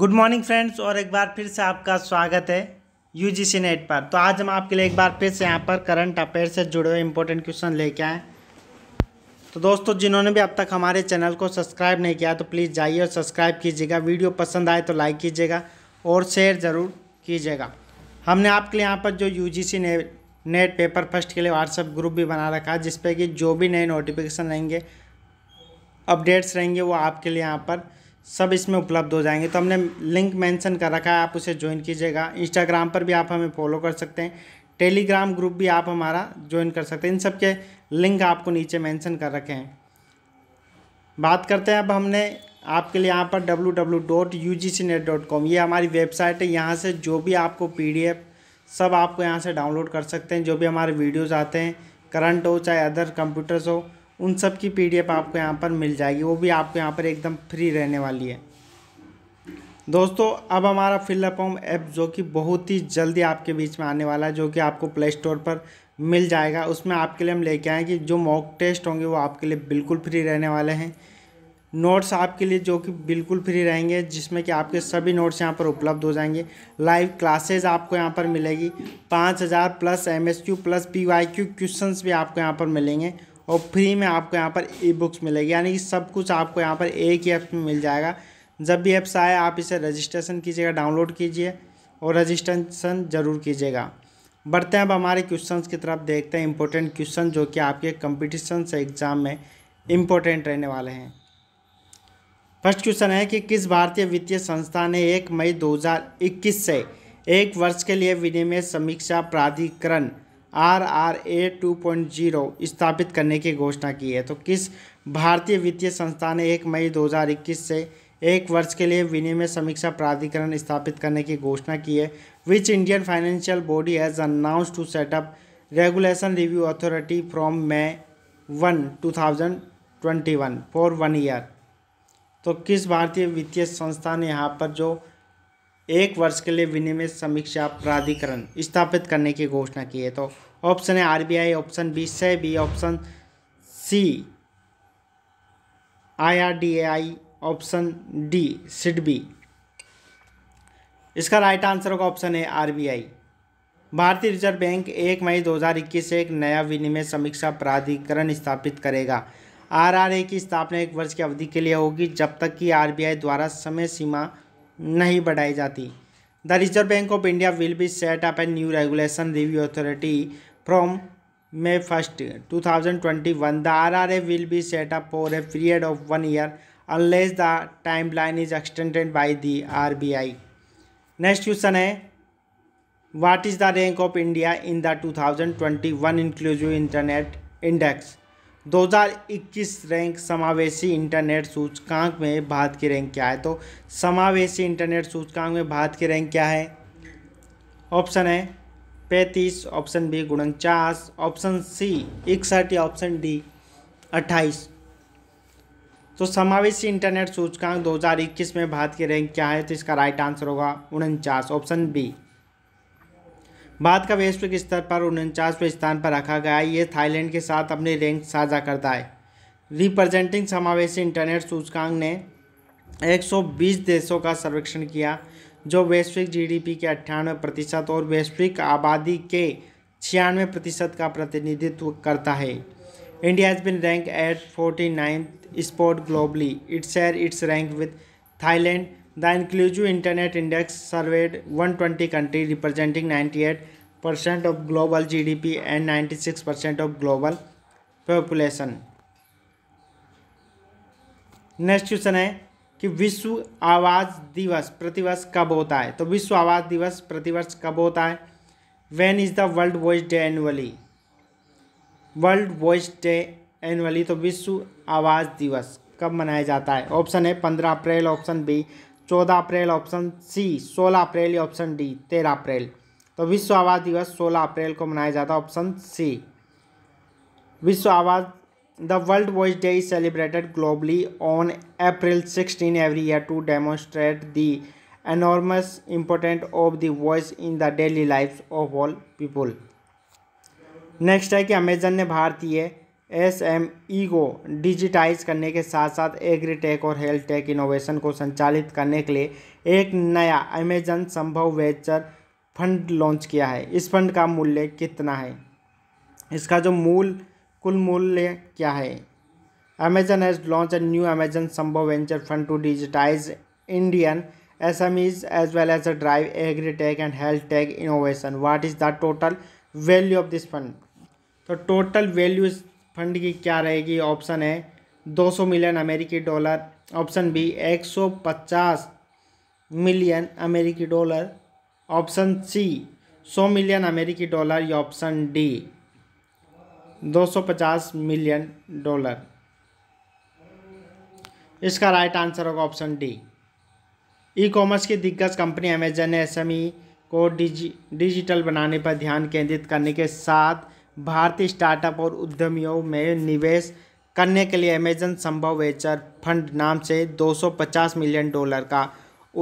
good morning friends और एक बार फिर से आपका स्वागत है यू जी सी नेट पर तो आज हम आपके लिए एक बार फिर से यहाँ पर करंट अफेयर से जुड़े हुए इंपॉर्टेंट क्वेश्चन लेके आए तो दोस्तों जिन्होंने भी अब तक हमारे चैनल को सब्सक्राइब नहीं किया तो प्लीज़ जाइए और सब्सक्राइब कीजिएगा वीडियो पसंद आए तो लाइक कीजिएगा और शेयर ज़रूर कीजिएगा हमने आपके लिए यहाँ पर जो यू जी सी ने नेट पेपर फर्स्ट के लिए व्हाट्सएप ग्रुप भी बना रखा है जिसपे कि जो भी नए नोटिफिकेशन रहेंगे अपडेट्स रहेंगे वो आपके लिए यहाँ पर सब इसमें उपलब्ध हो जाएंगे तो हमने लिंक मेंशन कर रखा है आप उसे ज्वाइन कीजिएगा इंस्टाग्राम पर भी आप हमें फॉलो कर सकते हैं टेलीग्राम ग्रुप भी आप हमारा ज्वाइन कर सकते हैं इन सब के लिंक आपको नीचे मेंशन कर रखे हैं बात करते हैं अब हमने आपके लिए यहाँ पर कॉम ये हमारी वेबसाइट है यहाँ से जो भी आपको एफ सब आपको यहाँ से डाउनलोड कर सकते हैं जो भी हमारे वीडियोज़ आते हैं करंट हो चाहे अदर कंप्यूटर्स हो उन सब की पीडीएफ आपको यहाँ पर मिल जाएगी वो भी आपको यहाँ पर एकदम फ्री रहने वाली है दोस्तों अब हमारा फिलअप होम ऐप जो कि बहुत ही जल्दी आपके बीच में आने वाला है जो कि आपको प्ले स्टोर पर मिल जाएगा उसमें आपके लिए हम लेके आए कि जो मॉक टेस्ट होंगे वो आपके लिए बिल्कुल फ्री रहने वाले हैं नोट्स आपके लिए जो कि बिल्कुल फ्री रहेंगे जिसमें कि आपके सभी नोट्स यहाँ पर उपलब्ध हो जाएंगे लाइव क्लासेज आपको यहाँ पर मिलेगी पाँच हज़ार plus M S Q plus P Y Q question भी आपको यहाँ पर मिलेंगे और फ्री में आपको यहाँ पर ई बुक्स मिलेगी यानी कि सब कुछ आपको यहाँ पर एक ही ऐप में मिल जाएगा जब भी ऐप्स आए आप इसे रजिस्ट्रेशन कीजिएगा डाउनलोड कीजिए और रजिस्ट्रेशन ज़रूर कीजिएगा बढ़ते हैं अब हमारे क्वेश्चंस की तरफ देखते हैं इंपॉर्टेंट क्वेश्चन जो कि आपके कंपटीशन से एग्ज़ाम में इम्पोर्टेंट रहने वाले हैं फर्स्ट क्वेश्चन है कि किस भारतीय वित्तीय संस्था ने एक मई 2021 से एक वर्ष के लिए विनिमय समीक्षा प्राधिकरण R R A two point zero स्थापित करने की घोषणा की है तो किस भारतीय वित्तीय संस्था ने एक मई 2021 से एक वर्ष के लिए विनिमय समीक्षा प्राधिकरण स्थापित करने की घोषणा की है which Indian financial body has announce to setup regulation review authority from May one two thousand twenty one for one year तो किस भारतीय वित्तीय संस्था ने यहाँ पर जो एक वर्ष के लिए विनिमय समीक्षा प्राधिकरण स्थापित करने की घोषणा की है तो ऑप्शन है आरबीआई ऑप्शन बी से B option C IRDAI option D SIDBI इसका राइट आंसर होगा ऑप्शन है आरबीआई भारतीय रिजर्व बैंक एक मई 2021 से एक नया विनिमय समीक्षा प्राधिकरण स्थापित करेगा आरआरए की स्थापना एक वर्ष की अवधि के लिए होगी जब तक कि आरबीआई द्वारा समय सीमा नहीं बढ़ाई जाती the reserve bank of India will be set up a new regulation review authority from May first two thousand twenty one the R R A will be set up for a period of one year unless the time line is extended by the R B I next question है what is the rank of India in the two thousand twenty one inclusive internet index दो हज़ार इक्कीस rank समावेशी internet सूचकांक में भारत की rank क्या है तो समावेशी इंटरनेट सूचकांक में भारत की रैंक क्या है ऑप्शन है पैंतीस ऑप्शन बी उनचास ऑप्शन सी इकसठ या ऑप्शन डी अट्ठाईस तो समावेशी इंटरनेट सूचकांक 2021 में भारत की रैंक क्या है तो इसका राइट आंसर होगा उनचास ऑप्शन बी भारत का वैश्विक स्तर पर उनचासवें स्थान पर रखा गया है ये थाईलैंड के साथ अपनी रैंक साझा करता है रिप्रेजेंटिंग समावेशी इंटरनेट सूचकांक ने 120 देशों का सर्वेक्षण किया जो वैश्विक जीडीपी के अट्ठानवे प्रतिशत और वैश्विक आबादी के छियानवे प्रतिशत का प्रतिनिधित्व करता है India has been rank at forty ninth spot globally it share its rank with Thailand the inclusive internet index surveyed one twenty country representing eight percent of global G D P and ninety six percent of global population next question है कि विश्व आवाज़ दिवस प्रतिवर्ष कब होता है तो विश्व आवाज़ दिवस प्रतिवर्ष कब होता है when is the world voice day annually world voice day annually तो विश्व आवाज़ दिवस कब मनाया जाता है ऑप्शन है पंद्रह अप्रैल ऑप्शन बी चौदह अप्रैल ऑप्शन सी सोलह अप्रैल या ऑप्शन डी तेरह अप्रैल तो विश्व आवाज़ दिवस सोलह अप्रैल को मनाया जाता है ऑप्शन सी विश्व आवाज़ the world voice day is celebrated globally on April sixteen every year to demonstrate the enormous important of the voice in the daily life of all people next है कि अमेजन ने भारतीय S M E को digitise करने के साथ साथ agritech और हेल्थ टेक इनोवेशन को संचालित करने के लिए एक नया अमेजन संभव वेचर फंड लॉन्च किया है इस फंड का मूल्य कितना है इसका जो मूल कुल मूल्य क्या है Amazon has launch a new Amazon Sambhav venture fund to digitise Indian S M Es as well as a drive agritech and health tech innovation what is the total value of this fund तो total value इस fund की क्या रहेगी option है 200 million अमेरिकी dollar option B 150 million अमेरिकी dollar option C 100 million अमेरिकी dollar या ऑप्शन डी 250 मिलियन डॉलर इसका राइट आंसर होगा ऑप्शन डी ई कॉमर्स की दिग्गज कंपनी अमेजन ने एसएमई e को डिजी डिजिटल बनाने पर ध्यान केंद्रित करने के साथ भारतीय स्टार्टअप और उद्यमियों में निवेश करने के लिए अमेजन संभव वेंचर फंड नाम से 250 मिलियन डॉलर का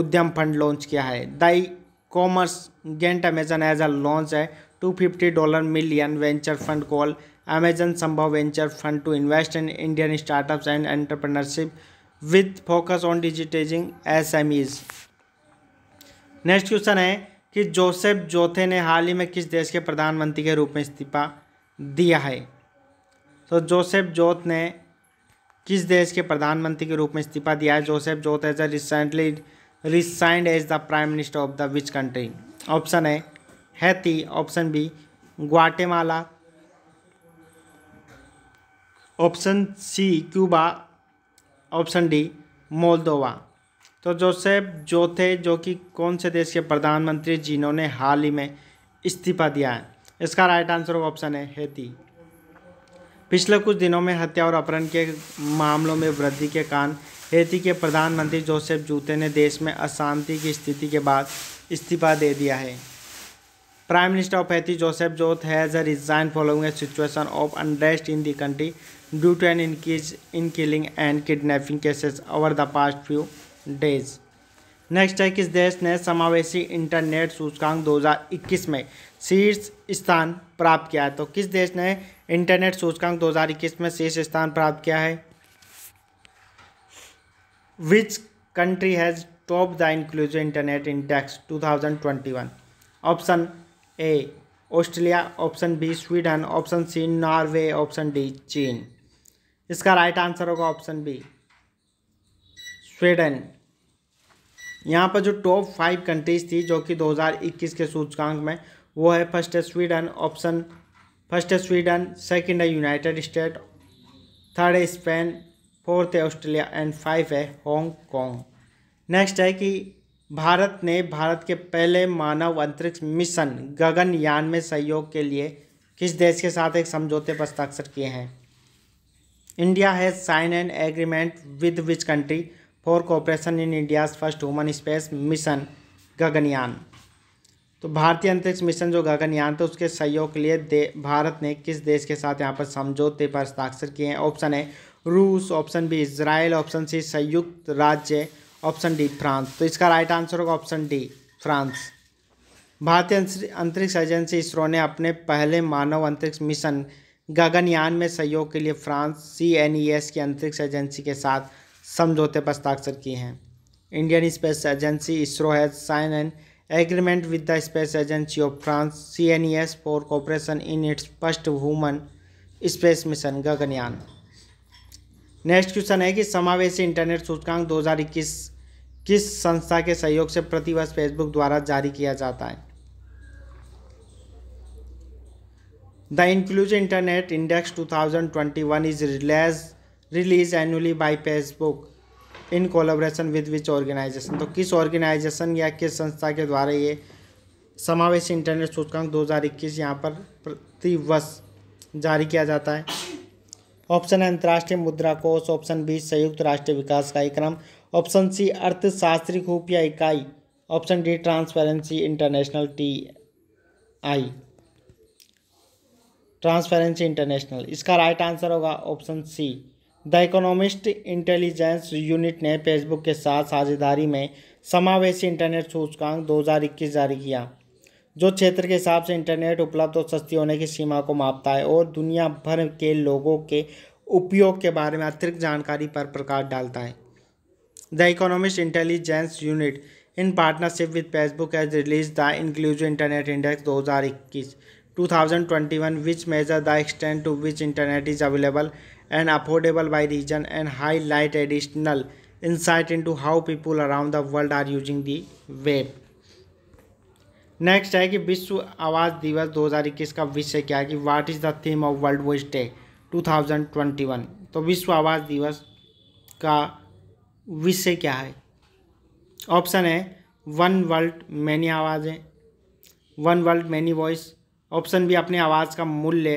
उद्यम फंड लॉन्च किया है the commerce giant Amazon has a launch है fifty dollar million venture fund call venture fund to invest in Indian startup and entrepreneurship with focus on focus S M Es next question है कि Joseph जोथे ने हाल ही में किस देश के प्रधानमंत्री के रूप में इस्तीफा दिया है तो जोसेफ जोथ ने किस देश के प्रधानमंत्री के रूप में इस्तीफा दिया है Joseph Jouthe has a recently resigned as the prime minister of the which country option है Haiti option B Guatemala option C Cuba option D Moldova तो जोसेफ जो थे जो कि कौन से देश के प्रधानमंत्री जिन्होंने हाल ही में इस्तीफा दिया है इसका राइट आंसर ऑप्शन है हेती पिछले कुछ दिनों में हत्या और अपहरण के मामलों में वृद्धि के कारण हेती के प्रधानमंत्री जोसेफ जूते ने देश में अशांति की स्थिति के बाद इस्तीफा दे दिया है prime minister of Haiti Joseph Jouthe has resign following situation of unrest in the country due to an increase in killing and kidnapping cases over the past few days next है किस देश ने समावेशी इंटरनेट सूचकांक 2021 में शीर्ष स्थान प्राप्त किया है तो किस देश ने इंटरनेट सूचकांक 2021 में शीर्ष स्थान प्राप्त किया है which country has top the inclusive internet index 2021 option A Australia option B Sweden option C Norway option D चीन इसका राइट आंसर होगा ऑप्शन बी स्वीडन यहाँ पर जो टॉप फाइव कंट्रीज थी जो कि 2021 के सूचकांक में वो है फर्स्ट है स्वीडन ऑप्शन फर्स्ट है स्वीडन सेकंड है यूनाइटेड स्टेट थर्ड है स्पेन फोर्थ है ऑस्ट्रेलिया एंड फाइव है हांगकॉन्ग नेक्स्ट है कि भारत ने भारत के पहले मानव अंतरिक्ष मिशन गगनयान में सहयोग के लिए किस देश के साथ एक समझौते पर हस्ताक्षर किए हैं India has sign an agreement with which country for cooperation in India's first woman space mission Gaganyaan तो भारतीय अंतरिक्ष मिशन जो गगनयान था उसके सहयोग के लिए भारत ने किस देश के साथ यहाँ पर समझौते पर हस्ताक्षर किए हैं ऑप्शन है रूस option B Israel option C संयुक्त राज्य ऑप्शन डी फ्रांस तो इसका राइट आंसर होगा ऑप्शन डी फ्रांस भारतीय अंतरिक्ष एजेंसी इसरो ने अपने पहले मानव अंतरिक्ष मिशन गगनयान में सहयोग के लिए France C N E S की अंतरिक्ष एजेंसी के साथ समझौते पर हस्ताक्षर किए हैं Indian space agency ISRO has sign an agreement with the space agency of France C N E S for cooperation in its first woman space mission Gaganyaan next question है कि समावेशी इंटरनेट सूचकांक इक्कीस किस संस्था के सहयोग से प्रतिवर्ष फेसबुक द्वारा जारी किया जाता है the inclusive internet index 2021 is release release annually by Facebook in collaboration with which organisation तो किस ऑर्गेनाइजेशन या किस संस्था के द्वारा ये समावेश इंटरनेट सूचकांक 2021 हज़ार इक्कीस यहाँ पर प्रतिवर्ष जारी किया जाता है ऑप्शन है अंतर्राष्ट्रीय मुद्रा कोष ऑप्शन बी संयुक्त राष्ट्र विकास कार्यक्रम ऑप्शन सी अर्थशास्त्री खुफिया इकाई option D transparency international T I transparency international इसका राइट आंसर होगा option C the economist intelligence unit ने फेसबुक के साथ साझेदारी में समावेशी इंटरनेट सूचकांक 2021 जारी किया जो क्षेत्र के हिसाब से इंटरनेट उपलब्ध और सस्ती होने की सीमा को मापता है और दुनिया भर के लोगों के उपयोग के बारे में अतिरिक्त जानकारी पर प्रकाश डालता है the economist intelligence unit in partnership with Facebook has release the inclusive internet index दो हज़ार इक्कीस two thousand twenty one which measure the extent to which internet is available and affordable by region and highlight additional insight into how people around the world are using the web next है कि विश्व आवास दिवस दो हजार इक्कीस का विषय क्या है कि what is the theme of world voice day two thousand twenty one तो विश्व आवास दिवस का विषय क्या है ऑप्शन है वन वर्ल्ड मैनी आवाज़ें one world many voice option भी अपने आवाज़ का मूल्य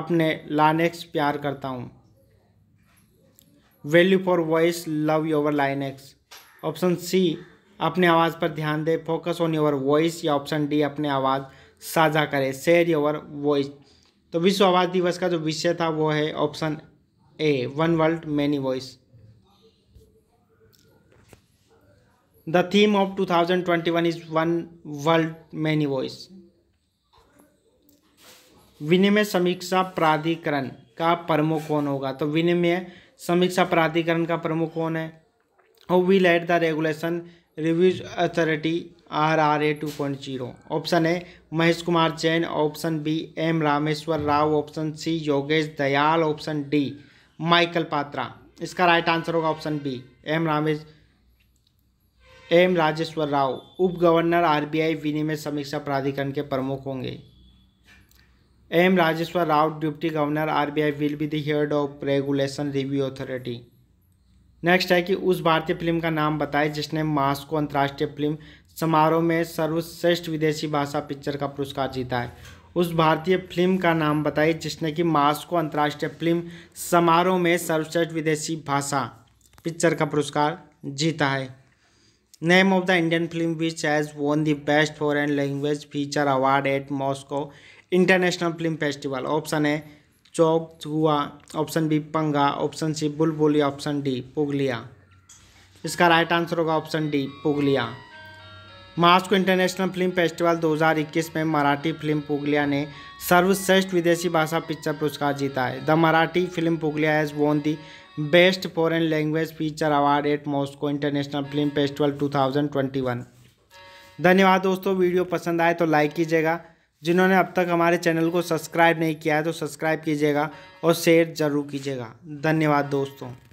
अपने लाइनेक्स प्यार करता हूँ value for voice love your लाइनेक्स ऑप्शन सी अपने आवाज़ पर ध्यान दें फोकस ऑन योर वॉइस या ऑप्शन डी अपने आवाज़ साझा करें शेयर योवर वॉइस तो विश्व आवाज़ दिवस का जो विषय था वो है option A one world many voice two thousand twenty one is one world many voice विनिमय समीक्षा प्राधिकरण का प्रमुख कौन होगा तो विनिमय समीक्षा प्राधिकरण का प्रमुख कौन है और we let the regulation reviews authority R R A two point zero option A Mahesh Kumar Jain option B M Rameshwar Rao option C Yogesh Dayal option D Michael Patra इसका राइट आंसर होगा option B M Ramesh M Rajeshwar Rao उप गवर्नर आरबीआई विनिमय समीक्षा प्राधिकरण के प्रमुख होंगे M Rajeshwar Rao deputy governor RBI will be the head of regulation review authority next है कि उस भारतीय फिल्म का नाम बताएं जिसने मास्को अंतर्राष्ट्रीय फिल्म समारोह में सर्वश्रेष्ठ विदेशी भाषा पिक्चर का पुरस्कार जीता है उस भारतीय फिल्म का नाम बताइए जिसने कि मास्को अंतर्राष्ट्रीय फिल्म समारोह में सर्वश्रेष्ठ विदेशी भाषा पिक्चर का पुरस्कार जीता है name of the indian film which has won the best foreign language feature award at moscow international film festival option A Chauk Jua option B Panga option C Bulbuli option D Pugalya इसका राइट आंसर होगा option D Pugalya Moscow international film festival 2021 में Marathi film Puglia ने सर्वश्रेष्ठ विदेशी भाषा picture पुरस्कार जीता है the Marathi film Pugalya has won the best foreign language feature award at Moscow international film festival 2021 धन्यवाद दोस्तों वीडियो पसंद आए तो लाइक कीजिएगा जिन्होंने अब तक हमारे चैनल को सब्सक्राइब नहीं किया है तो सब्सक्राइब कीजिएगा और शेयर ज़रूर कीजिएगा धन्यवाद दोस्तों